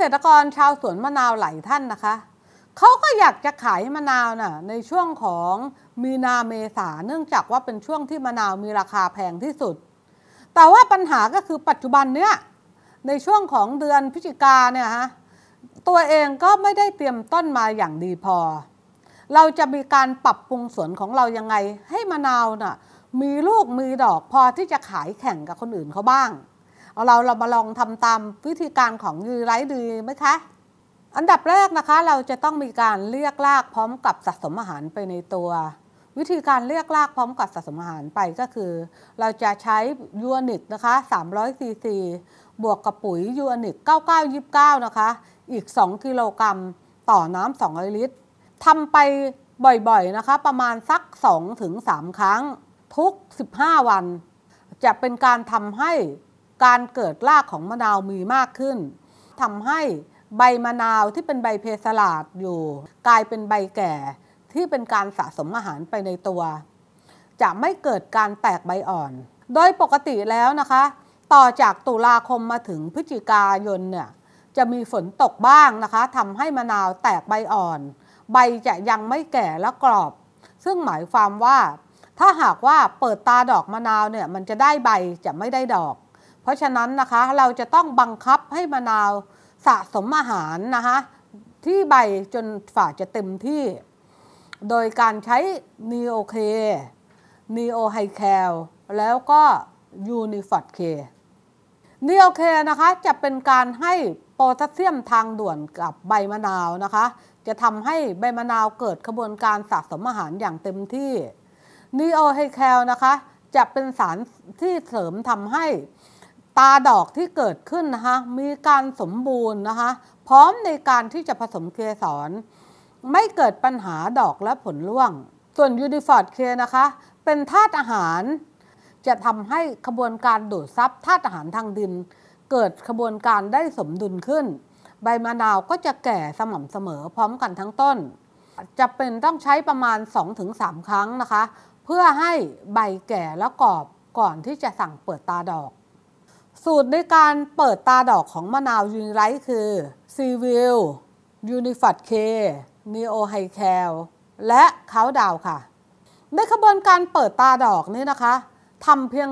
ษตรกรชาวสวนมะนาวหลายท่านนะคะเขาก็อยากจะขายมะนาวนะ่ะในช่วงของมีนาเมษาเนื่องจากว่าเป็นช่วงที่มะนาวมีราคาแพงที่สุด แต่ว่าปัญหาก็คือปัจจุบันเนี้ยในช่วงของเดือนพฤศจิกาเนี่ยฮะตัวเองก็ไม่ได้เตรียมต้นมาอย่างดีพอ เราจะมีการปรับปรุงสวนของเรายังไงให้มะนาวนะ่ะมีลูกมีดอกพอที่จะขายแข่งกับคนอื่นเขาบ้างเอาเราเรามาลองทำตามวิธีการของยูไรดีไหมคะ อันดับแรกนะคะ เราจะต้องมีการเลือกลากพร้อมกับสะสมอาหารไปในตัว วิธีการเลือกลาก พร้อมกับสะสมอาหารไปก็คือ เราจะใช้ยูนิกนะคะ300ซีซีบวกกับปุ๋ยยูนิก9929นะคะ อีก 2กิโลกรัมต่อน้ำ200ลิตร ทำไปบ่อยๆนะคะ ประมาณสัก 2-3 ครั้งทุก 15 วัน จะเป็นการทำให้การเกิดรากของมะนาวมีมากขึ้นทำให้ใบมะนาวที่เป็นใบเพสลาดอยู่ กลายเป็นใบแก่ที่เป็นการสะสมอาหารไปในตัว จะไม่เกิดการแตกใบอ่อน โดยปกติแล้วนะคะ ต่อจากตุลาคมมาถึงพฤศจิกายนเนี่ยจะมีฝนตกบ้างนะคะทำให้มะนาวแตกใบอ่อน ใบจะยังไม่แก่และกรอบ ซึ่งหมายความว่า ถ้าหากว่าเปิดตาดอกมะนาวเนี่ยมันจะได้ใบจะไม่ได้ดอกเพราะฉะนั้นนะคะเราจะต้องบังคับให้มะนาวสะสมอาหารนะคะที่ใบจนฝาจะเต็มที่ โดยการใช้นีโอเคนีโอไฮแคลแล้วก็ยูนิฟอดเคนีโอเคนะคะจะเป็นการให้โพแทสเซียมทางด่วนกับใบมะนาวนะคะจะทำให้ใบมะนาวเกิดกระบวนการสะสมอาหารอย่างเต็มที่นีโอไฮแคลนะคะจะเป็นสารที่เสริมทำให้ตาดอกที่เกิดขึ้นนะคะมีการสมบูรณ์นะคะพร้อมในการที่จะผสมเคสรไม่เกิดปัญหาดอกและผลร่วง ส่วนยูนิฟอร์ดเคนะคะเป็นธาตุอาหารจะทำให้ขบวนการดูดซับธาตุอาหารทางดิน เกิดขบวนการได้สมดุลขึ้น ใบมะนาวก็จะแก่สม่ำเสมอ พร้อมกันทั้งต้น จะเป็นต้องใช้ประมาณ 2-3 ครั้งนะคะเพื่อให้ใบแก่และกรอบก่อนที่จะสั่งเปิดตาดอกสูตรในการเปิดตาดอกของมะนาวยูนิไรคือซีวิลยูนิฟัดเคนีโอไฮแคลและเขาดาวค่ะในขบวนการเปิดตาดอกนี่นะคะทำเพียง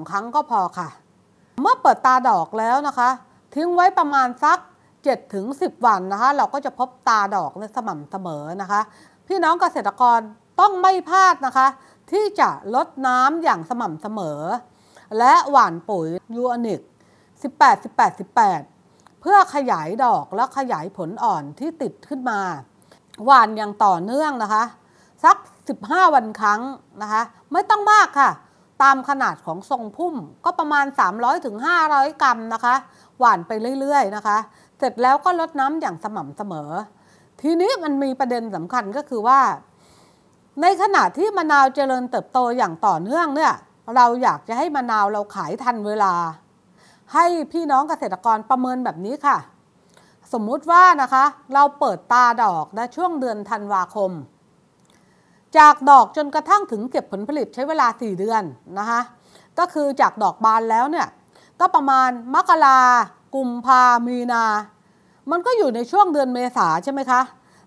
1-2 ครั้งก็พอค่ะ เมื่อเปิดตาดอกแล้วนะคะทิ้งไว้ประมาณสัก 7-10 วันนะคะ เราก็จะพบตาดอกในสม่ำเสมอนะคะ พี่น้องเกษตรกรต้องไม่พลาดนะคะ ที่จะลดน้ำอย่างสม่ำเสมอและหว่านปุ๋ยยูอนิก 18 18 18 เพื่อขยายดอกและขยายผลอ่อนที่ติดขึ้นมา หว่านอย่างต่อเนื่องนะคะ สัก 15 วันครั้งนะคะ ไม่ต้องมากค่ะ ตามขนาดของทรงพุ่มก็ประมาณ 300-500 กรัมนะคะหว่านไปเรื่อยๆนะคะ เสร็จแล้วก็ลดน้ำอย่างสม่ำเสมอ ทีนี้มันมีประเด็นสำคัญก็คือว่า ในขณะที่มะนาวเจริญเติบโตอย่างต่อเนื่องเนี่ยเราอยากจะให้มะนาวเราขายทันเวลา ให้พี่น้องเกษตรกรประเมินแบบนี้ค่ะ สมมุติว่านะคะเราเปิดตาดอกในช่วงเดือนธันวาคม จากดอกจนกระทั่งถึงเก็บผลผลิตใช้เวลา 4 เดือนนะคะก็คือจากดอกบานแล้วเนี่ยก็ประมาณมกรากุมภามีนา มันก็อยู่ในช่วงเดือนเมษาใช่ไหมคะ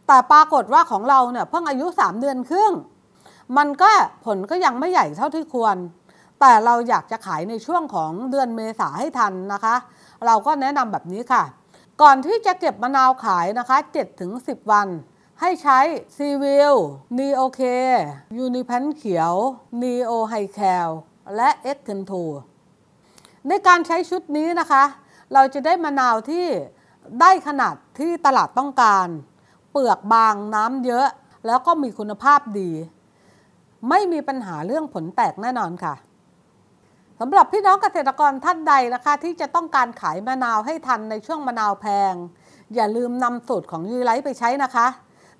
แต่ปรากฏว่าของเราเนี่ยเพิ่งอายุ 3 เดือนครึ่งมันก็ผลก็ยังไม่ใหญ่เท่าที่ควรแต่เราอยากจะขายในช่วงของเดือนเมษาให้ทันนะคะ เราก็แนะนำแบบนี้ค่ะ ก่อนที่จะเก็บมะนาวขายนะคะ 7-10 วัน ให้ใช้ซีวิล นีโอเคยูนิพนเขียว นีโอไฮแคลและเอ็กเทนทูในการใช้ชุดนี้นะคะ เราจะได้มะนาวที่ได้ขนาดที่ตลาดต้องการ เปลือกบางน้ำเยอะ แล้วก็มีคุณภาพดี ไม่มีปัญหาเรื่องผลแตกแน่นอนค่ะสำหรับพี่น้องเกษตรกรท่านใดนะคะ ที่จะต้องการขายมะนาวให้ทันในช่วงมะนาวแพง อย่าลืมนำสูตรของยูไลท์ไปใช้นะคะ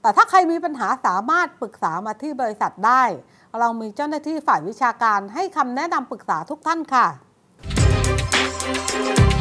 แต่ถ้าใครมีปัญหาสามารถปรึกษามาที่บริษัทได้ เรามีเจ้าหน้าที่ฝ่ายวิชาการให้คำแนะนำปรึกษาทุกท่านค่ะ